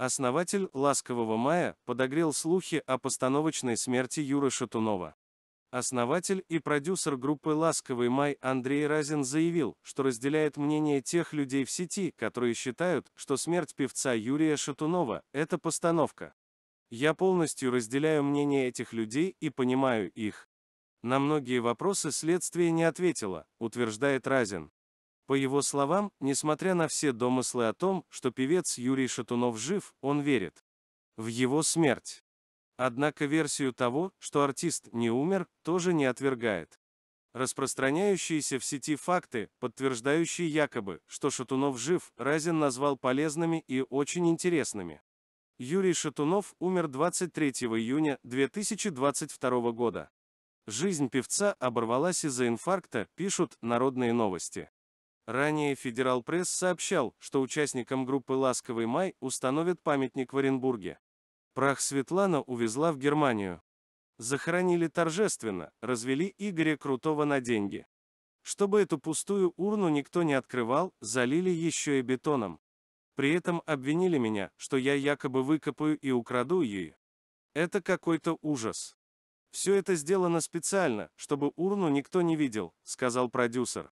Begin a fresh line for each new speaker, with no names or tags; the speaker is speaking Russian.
Основатель «Ласкового мая» подогрел слухи о постановочной смерти Юры Шатунова. Основатель и продюсер группы «Ласковый май» Андрей Разин заявил, что разделяет мнение тех людей в сети, которые считают, что смерть певца Юрия Шатунова – это постановка. Я полностью разделяю мнение этих людей и понимаю их. На многие вопросы следствие не ответило, утверждает Разин. По его словам, несмотря на все домыслы о том, что певец Юрий Шатунов жив, он верит в его смерть. Однако версию того, что артист не умер, тоже не отвергает. Распространяющиеся в сети факты, подтверждающие якобы, что Шатунов жив, Разин назвал полезными и очень интересными. Юрий Шатунов умер 23 июня 2022 года. Жизнь певца оборвалась из-за инфаркта, пишут «Народные новости». Ранее Федерал Пресс сообщал, что участникам группы «Ласковый май» установят памятник в Оренбурге. Прах Светлана увезла в Германию. Захоронили торжественно, развели Игоря Крутого на деньги. Чтобы эту пустую урну никто не открывал, залили еще и бетоном. При этом обвинили меня, что я якобы выкопаю и украду ее. Это какой-то ужас. Все это сделано специально, чтобы урну никто не видел, сказал продюсер.